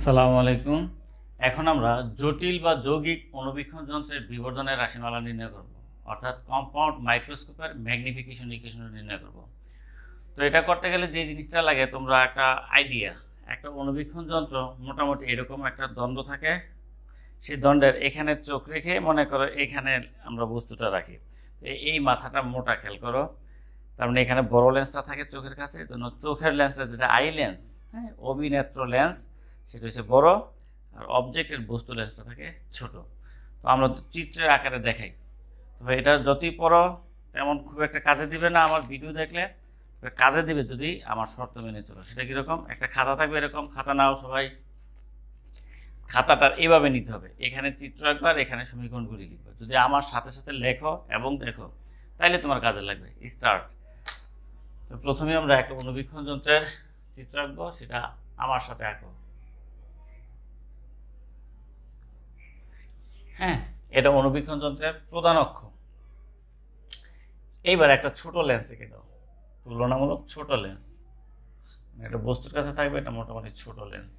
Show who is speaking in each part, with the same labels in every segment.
Speaker 1: আসসালামু আলাইকুম এখন আমরা জটিল বা যৌগিক অনুবীক্ষণ যন্ত্রের বিবর্ধনের রাশিমালা নির্ণয় করব অর্থাৎ কম্পাউন্ড মাইক্রোস্কোপের ম্যাগনিফিকেশন ইকুয়েশন নির্ণয় করব তো এটা করতে গেলে যে জিনিসটা লাগে তোমরা একটা আইডিয়া একটা অনুবীক্ষণ যন্ত্র মোটামুটি এরকম একটা দণ্ড থাকে সেই দণ্ডের এখানে চোখ রেখে মনে করো এখানে আমরা বস্তুটা রাখি এই মাথাটা মোটা খেয়াল করো তার মানে এখানে বড় লেন্সটা থাকে চোখের কাছে জন্য চোখের লেন্সটা যেটা আই লেন্স হ্যাঁ অভিনেত্র লেন্স সেটা হচ্ছে বড় আর অবজেক্টের বস্তু লেন্সটা থাকে ছোট তো আমরা চিত্রের আকারে দেখাই তবে এটা যতই পড়ো তেমন খুব একটা কাজে দিবে না আমার ভিডিও দেখলে কাজে দিবে যদি আমার শর্ত মেনে চলো সেটা কীরকম একটা খাতা থাকবে এরকম খাতা নাও সবাই খাতাটার এভাবে নিতে হবে এখানে চিত্র আঁকবার এখানে সমীকরণগুলি লিখবে যদি আমার সাথে সাথে লেখো এবং দেখো তাইলে তোমার কাজে লাগবে স্টার্ট তো প্রথমে আমরা একটা অনুবীক্ষণ যন্ত্রের চিত্র আঁকবো সেটা আমার সাথে আঁকো হ্যাঁ এটা অনুবীক্ষণ যন্ত্রের প্রধান অক্ষ এইবার একটা ছোট লেন্স এঁকে দাও তুলনামূলক ছোট লেন্স একটা বস্তুর কাছে থাকবে এটা মোটামুটি ছোট লেন্স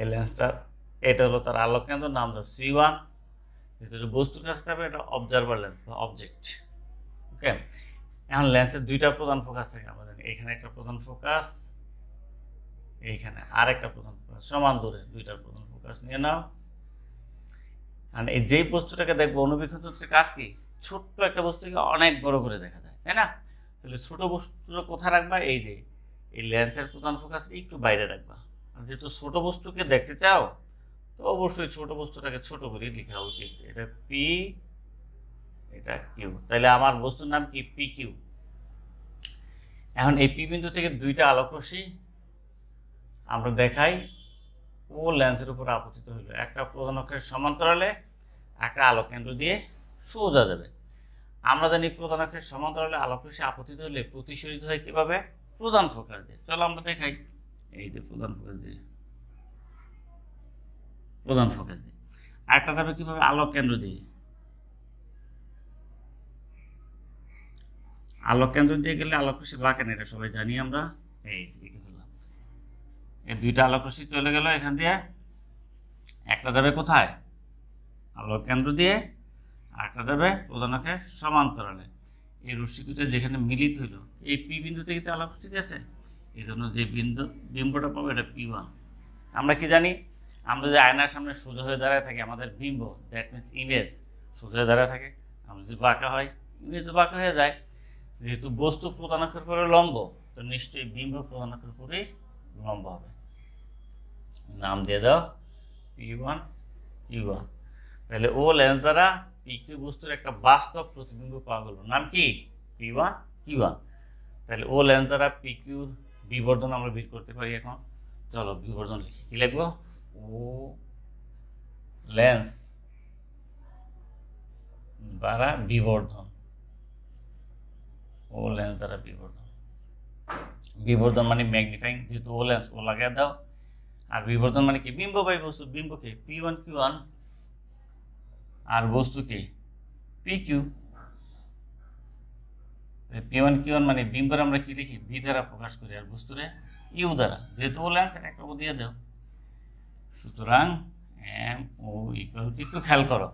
Speaker 1: এই লেন্সটার এটা হলো তার আলোক কেন্দ্র নাম দাও সি ওয়ান যেটা বস্তুর কাছে থাকবে এটা অবজারভার লেন্স বা অবজেক্ট ওকে এখন লেন্সের দুইটা প্রধান ফোকাস থাকে আমাদের এখানে একটা প্রধান ফোকাস এইখানে আরেকটা প্রধান ফোকাস সমান দূরে দুইটার প্রধান ফোকাস নিয়ে নাও আর এই যেই বস্তুটাকে দেখবো অনুবীক্ষণ তত্ত্বের কাজ কি ছোট্ট একটা বস্তুকে অনেক বড় করে দেখা যায় তাই না তাহলে ছোট বস্তুটা কোথায় রাখবা এই যে এই লেন্সের প্রধান ফোকাস একটু বাইরে রাখবা আর যেহেতু ছোট বস্তুকে দেখতে চাও তো অবশ্যই ছোট বস্তুটাকে ছোট করে লেখা উচিত এটা পি এটা কিউ তাহলে আমার বস্তুর নাম কি পি কিউ এখন এই পি বিন্দু থেকে দুইটা আলোকরশ্মি আমরা দেখাই ও লেন্সের উপর আপতিত হইল একটা প্রধান অক্ষের সমান্তরালে একটা আলো কেন্দ্র দিয়ে সোজা যাবে আমরা জানি প্রধান অক্ষের সমান্তরালে আলোক রশ্মি আপতিত হলে প্রতিসরিত হয় কীভাবে প্রধান ফোকাস দিয়ে চলো আমরা দেখাই এই যে প্রধান ফোকাস দিয়ে প্রধান ফোকাস দিয়ে আরেকটা যাবে কীভাবে আলোক কেন্দ্র দিয়ে আলোক কেন্দ্র দিয়ে গেলে আলোক রশ্মি বাঁকে এটা সবাই জানি আমরা এই এই দুইটা আলোক রশ্মি চলে গেল এখান দিয়ে একটা যাবে কোথায় আলোক কেন্দ্র দিয়ে আরেকটা যাবে প্রধানকে সমান্তরালে এই রশ্মি দুটো যেখানে মিলিত হইল এই পি বিন্দুতে কিন্তু আলোক রশ্মি আছে এই জন্য যে বিন্দু বিম্বটা পাবো এটা পি ওয়ান আমরা কি জানি আমরা যদি আয়নার সামনে সোজা হয়ে দাঁড়ায় থাকি আমাদের বিম্ব দ্যাট মিনস ইমেজ সোজা হয়ে দাঁড়ায় থাকে আমরা যদি বাঁকা হয় ইমেজও বাঁকা হয়ে যায় যেহেতু বস্তু প্রধানকের উপরে লম্ব তো নিশ্চয়ই বিম্ব প্রধানকের উপরেই লম্ব হবে নাম দিয়ে দাও পি ওয়ান ইউ ওয়ান তাহলে ও লেন্স দ্বারা পিকিউ e বস্তুর একটা বাস্তব প্রতিবিম্ব পাওয়া গেল নাম কি পি ওয়ান কিউ ওয়ান তাহলে ও লেন্স দ্বারা পিকিউ বিবর্ধন আমরা বের করতে পারি এখন চলো বিবর্ধন লিখি কী লিখবো ও লেন্স দ্বারা বিবর্ধন ও লেন্স দ্বারা বিবর্ধন বিবর্ধন মানে ম্যাগনিফাইং যেহেতু ও লেন্স ও লাগিয়ে দাও আর বিবর্তন মানে কি বিম্ব বাই বস্তু বিম্বকে পি ওয়ান কিউ ওয়ান আর বস্তুকে P Q P one Q one মানে বিম্বর আমরা কি লিখি ভি দ্বারা প্রকাশ করি আর বস্তুরে ইউ দ্বারা যেহেতু বলে সেটা একটা দিয়ে দেও সুতরাং এম ও ইকুয়াল টু একটু খেয়াল করো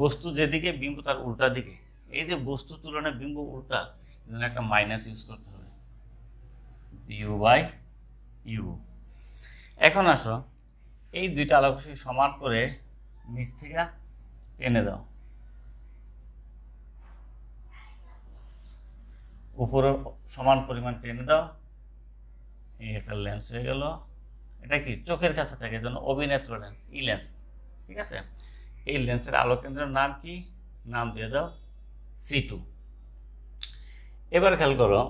Speaker 1: বস্তু যেদিকে বিম্ব তার উল্টা দিকে এই যে বস্তু তুলনায় বিম্ব উল্টা একটা মাইনাস ইউজ করতে হবে ইউ বাই ইউ এখন আসো এই দুইটা আলোকরশ্মি সমান করে নিচ থেকে টেনে দাও উপরে সমান পরিমাণ টেনে দাও এই একটা লেন্স হয়ে গেল এটা কি চোখের কাছে থাকে যেন অভিনেত্র লেন্স ই লেন্স ঠিক আছে এই লেন্সের আলোকেন্দ্রের নাম কি নাম দিয়ে দাও সি টু এবার খেয়াল করো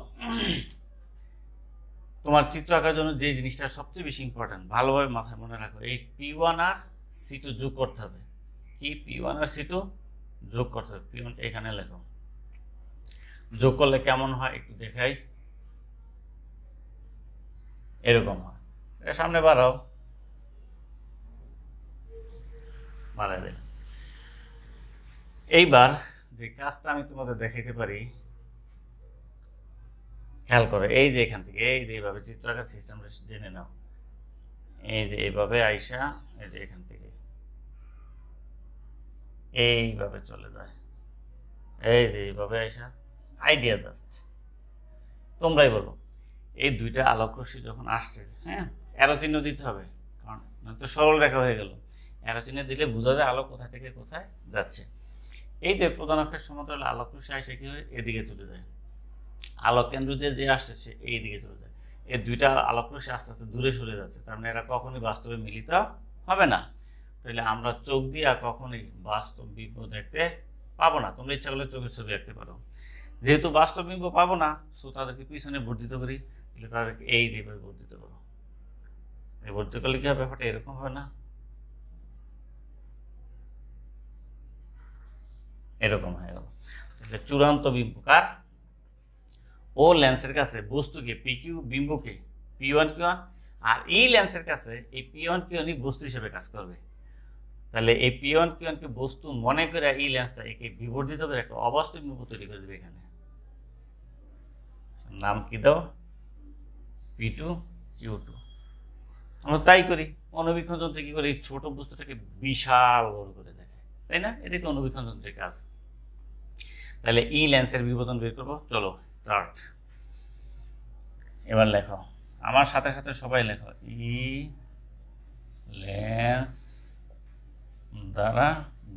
Speaker 1: তোমার চিত্র আঁকার জন্য যে জিনিসটা সবচেয়ে বেশি ইম্পর্টেন্ট ভালোভাবে মাথায় মনে রাখো এই পি ওয়ান আর সি টু যোগ করতে হবে কি পি ওয়ান আর সি টু যোগ করতে হবে পি ওয়ান এখানে লেখো যোগ করলে কেমন হয় একটু দেখাই এরকম হয় এটা সামনে বাড়াও বাড়াই দিলাম এইবার যে কাজটা আমি তোমাদের দেখাইতে পারি খেয়াল করো এই যে এখান থেকে এই যে এইভাবে চিত্রাকার সিস্টেমটা জেনে নাও এই যে এইভাবে আইসা এই যে এখান থেকে এইভাবে চলে যায় এই যে এইভাবে আইসা আইডিয়া জাস্ট তোমরাই বলো এই দুইটা আলোক যখন আসছে হ্যাঁ এরো চিহ্ন দিতে হবে কারণ তো সরল রেখা হয়ে গেল এরো চিহ্ন দিলে বোঝা যায় আলো কোথা থেকে কোথায় যাচ্ছে এই যে প্রধান অক্ষের সমান্তরাল আলোক আইসা কী হয় এদিকে চলে যায় আলোকেন্দ্র দিয়ে যে আসছে সে এই দিকে চলে যায় এই দুইটা আলোকরশ্মি আস্তে আস্তে দূরে সরে যাচ্ছে তার মানে এরা কখনোই বাস্তবে মিলিত হবে না তাহলে আমরা চোখ দিয়ে কখনোই বাস্তব বিম্ব দেখতে পাবো না তোমরা ইচ্ছা করলে চোখের ছবি আঁকতে পারো যেহেতু বাস্তব বিম্ব পাবো না সো তাদেরকে পিছনে বর্ধিত করি তাহলে তাদেরকে এই দিকে বর্ধিত করো এই বর্ধিত করলে কি হবে ব্যাপারটা এরকম হবে না এরকম হয়ে গেল তাহলে চূড়ান্ত কার ও লেন্সের কাছে বস্তুকে পি কিউ বিম্বকে পি ওয়ান কিউ ওয়ান আর ই লেন্সের কাছে এই পি ওয়ান কিউ ওয়ানই বস্তু হিসেবে কাজ করবে তাহলে এই পি ওয়ান কিউ ওয়ানকে বস্তু মনে করে ই লেন্সটা একে বিবর্ধিত করে একটা অবাস্তব বিম্ব তৈরি করে দেবে এখানে নাম কি দাও পি টু কিউ টু আমরা তাই করি অণুবীক্ষণ যন্ত্রে কী করে এই বস্তুটাকে বিশাল বড় করে দেখে তাই না এটাই তো অনুবীক্ষণ যন্ত্রের কাজ তাহলে ই লেন্সের বিবর্তন বের করবো চলো আর্থ এবার লেখো আমার সাথে সাথে সবাই লেখো ই লেন্স দ্বারা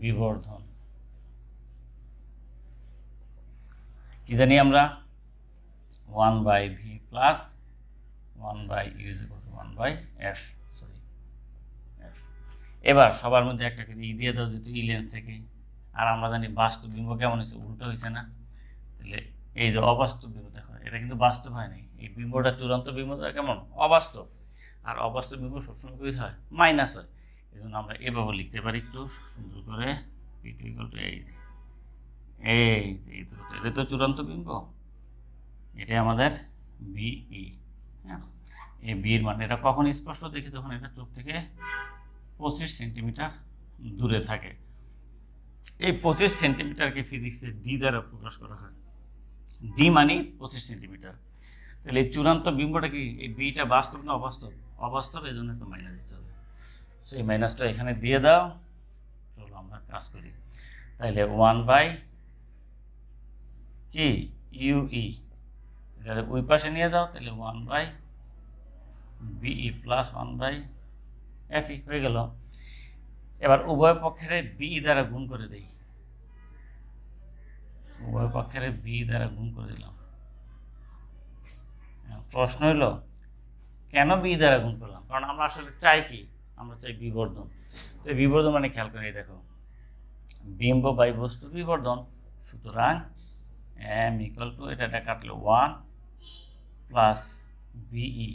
Speaker 1: বিবর্ধন কি জানি আমরা one by V plus one by U one by F sorry এবার সবার মধ্যে একটা করে ই দিয়ে দাও যদি ই লেন্স থেকে আর আমরা জানি বাস্তব বিম্ব কেমন হয়েছে উল্টো হয়েছে না তাহলে এই যে অবাস্তব বিমো দেখো এটা কিন্তু বাস্তব হয় নাই এই বিম্বটা চূড়ান্ত বিমোটা কেমন অবাস্তব আর অবাস্তব বিমো সবসময় কী হয় মাইনাস হয় এই জন্য আমরা এভাবে লিখতে পারি একটু সুন্দর করে এই এই এই দূরত্ব এটা তো চূড়ান্ত বিম্ব এটা আমাদের বিই e, হ্যাঁ এই বির মানে এটা কখন স্পষ্ট দেখি তখন এটা চোখ থেকে পঁচিশ সেন্টিমিটার দূরে থাকে এই পঁচিশ সেন্টিমিটারকে ফিজিক্সের ডি দ্বারা প্রকাশ করা হয় ডি মানে পঁচিশ সেন্টিমিটার তাহলে এই চূড়ান্ত বিম্বটা কি এই বিটা বাস্তব না অবাস্তব অবাস্তব এই জন্য একটা মাইনাস দিতে হবে সো এই মাইনাসটা এখানে দিয়ে দাও চলো আমরা কাজ করি তাহলে ওয়ান বাই কি ইউই e। তাহলে ওই পাশে নিয়ে যাও তাহলে one by V E plus one by F হয়ে গেল এবার উভয় পক্ষের বিই e দ্বারা গুণ করে দেই অক্ষরে বি দ্বারা গুণ করে দিলাম প্রশ্ন হলো কেন বি দ্বারা গুণ করলাম কারণ আমরা আসলে চাই কি আমরা চাই বিবর্ধন তো বিবর্ধন মানে খেয়াল করে দেখো বিম্ব বাই বস্তু বিবর্ধন সুতরাং এম ইকাল টু এটা এটা কাটলে ওয়ান প্লাস বিই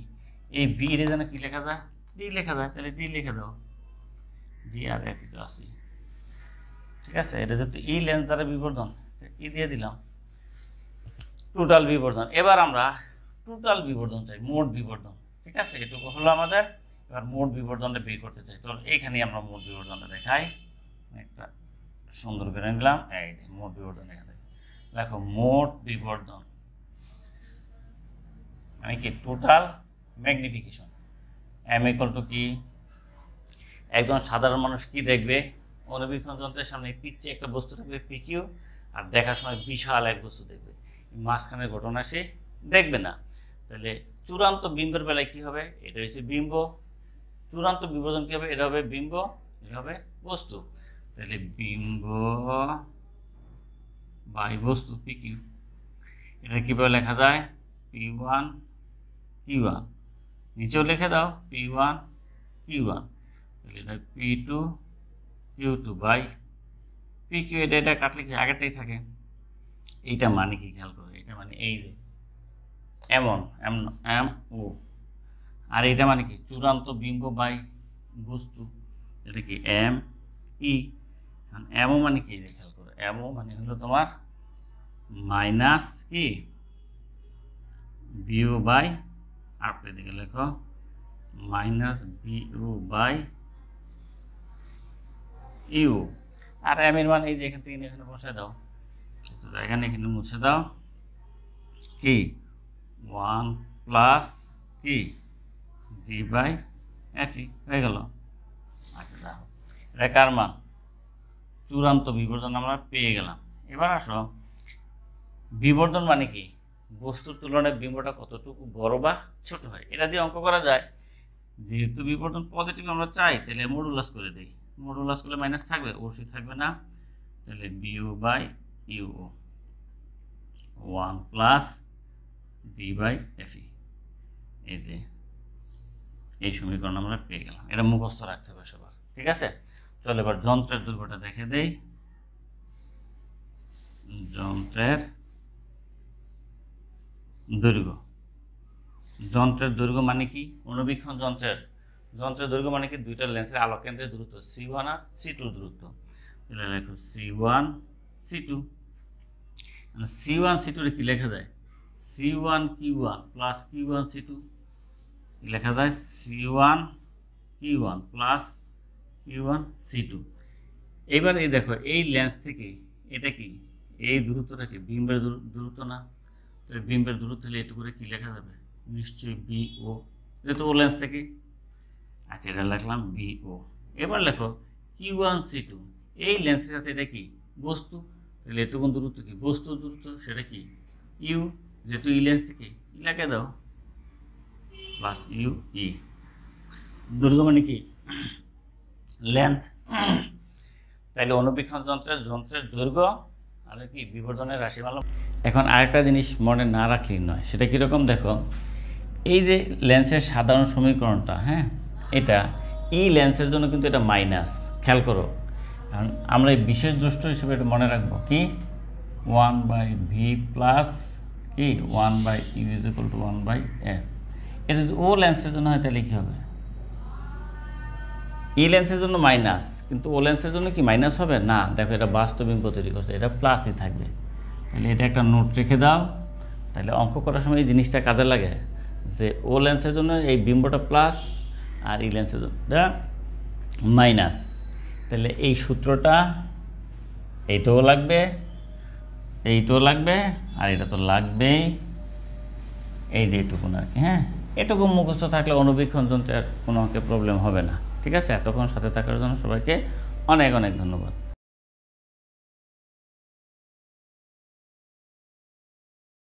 Speaker 1: এই বি রে যেন কী লেখা যায় ডি লেখা যায় তাহলে ডি লিখে দাও ডি আর এফ তো আসি ঠিক আছে এটা যেহেতু ই e লেন্স দ্বারা বিবর্ধন ই e দিয়ে দিলাম টোটাল বিবর্ধন এবার আমরা টোটাল বিবর্ধন চাই মোট বিবর্ধন ঠিক আছে এটুকু হলো আমাদের এবার মোট বিবর্ধনটা বের করতে চাই তো এখানেই আমরা মোট বিবর্ধনটা দেখাই একটা সুন্দর করে নিলাম এই মোট বিবর্ধন এখানে দেখো মোট বিবর্ধন মানে কি total magnification M equal to কি একজন সাধারণ মানুষ কি দেখবে অনুবীক্ষণ যন্ত্রের সামনে পিচে একটা বস্তু থাকবে পিকিউ আর দেখার সময় বিশাল এক বস্তু দেখবে মাঝখানের ঘটনা সে দেখবে না তাহলে চূড়ান্ত বিম্বের বেলায় কি হবে এটা হচ্ছে বিম্ব চূড়ান্ত বিভাজন কী হবে এটা হবে বিম্ব এটা হবে বস্তু তাহলে বিম্ব বাই বস্তু পি কিউ এটা কীভাবে লেখা যায় পি ওয়ান কিউ ওয়ান নিচেও লিখে দাও পি ওয়ান পি ওয়ান তাহলে এটা P two Q two by P Q এটা এটা কাটলে কি আগেরটাই থাকে এইটা মানে কি খেয়াল করবে এটা মানে এই যে এমন এমন এম ও আর এটা মানে কি চূড়ান্ত বিম্ব বাই বস্তু এটা কি এম ই এম ও মানে কি খেয়াল করো এমও মানে হলো তোমার মাইনাস কি বিও বাই আপনি দিকে লেখো মাইনাস বিও বাই ইউ আর এম এর মান এই যে এখান থেকে এখানে বসায় দাও জায়গা এখানে কিন্তু মুছে দাও কি ওয়ান প্লাস কি ডি বাই এফি হয়ে গেল আচ্ছা দেখো এটা মান চূড়ান্ত বিবর্তন আমরা পেয়ে গেলাম এবার আসো বিবর্তন মানে কি বস্তুর তুলনায় বিম্বটা কতটুকু বড় বা ছোট হয় এটা দিয়ে অঙ্ক করা যায় যেহেতু বিবর্তন পজিটিভ আমরা চাই তাহলে উল্লাস করে দিই উল্লাস করলে মাইনাস থাকবে অবশ্যই থাকবে না তাহলে V by U one plus D by E এই যে এই সমীকরণ আমরা পেয়ে গেলাম এটা মুখস্থ রাখতে হবে সবার ঠিক আছে চলো এবার যন্ত্রের দুর্গটা দেখে দেই যন্ত্রের দুর্গ যন্ত্রের দুর্গ মানে কি অনুবীক্ষণ যন্ত্রের যন্ত্রের দুর্গ মানে কি দুইটা লেন্সের আলো কেন্দ্রের দূরত্ব সি ওয়ান আর সি টু দূরত্ব লেখো C one C two C one C রে কি লেখা যায় সি ওয়ান কি ওয়ান প্লাস কি ওয়ান সি টু লেখা যায় সি ওয়ান কি ওয়ান প্লাস কি ওয়ান সি টু এবার এই দেখো এই লেন্স থেকে এটা কি এই কি বিম্বের দূরত্ব না তো বিম্বের দূরত্ব হলে এটুকু কি লেখা যাবে নিশ্চয়ই বিও এটা তো ও লেন্স থেকে আচ্ছা এটা লিখলাম বিও এবার লেখো কি ওয়ান সি টু এই লেন্সের কাছে এটা কি বস্তু তাহলে এটুকুন দূরত্ব কি বস্তু দূরত্ব সেটা কি ইউ যেহেতু ই লেন্স থেকে ইলাকে দাও বাস ইউ ই দুর্গ মানে কি লেন্থ তাইলে অনুবীক্ষণ যন্ত্রের যন্ত্রের দৈর্ঘ্য আর কি বিবর্ধনের রাশি ভালো এখন আরেকটা জিনিস মনে না রাখলেই নয় সেটা কীরকম দেখো এই যে লেন্সের সাধারণ সমীকরণটা হ্যাঁ এটা ই লেন্সের জন্য কিন্তু এটা মাইনাস খেয়াল করো কারণ আমরা এই বিশেষ দুষ্ট হিসেবে এটা মনে রাখবো কি ওয়ান বাই ভি প্লাস কি one by U is equal to one by F এটা যদি ও লেন্সের জন্য হয় তাহলে কী হবে ই e লেন্সের জন্য মাইনাস কিন্তু ও লেন্সের জন্য কি মাইনাস হবে না দেখো এটা বাস্তবিক তৈরি করছে এটা প্লাসই থাকবে তাহলে এটা একটা নোট রেখে দাও তাহলে অঙ্ক করার সময় এই জিনিসটা কাজে লাগে যে ও লেন্সের জন্য এই বিম্বটা প্লাস আর ই e লেন্সের জন্য মাইনাস তাহলে এই সূত্রটা এইটাও লাগবে এইটাও লাগবে আর এটা তো লাগবেই এই যে এটুকুন আর কি হ্যাঁ এটুকু মুখস্থ থাকলে অনুবীক্ষণ যন্ত্রের কোনো প্রবলেম হবে না ঠিক আছে এতক্ষণ সাথে থাকার জন্য সবাইকে অনেক অনেক ধন্যবাদ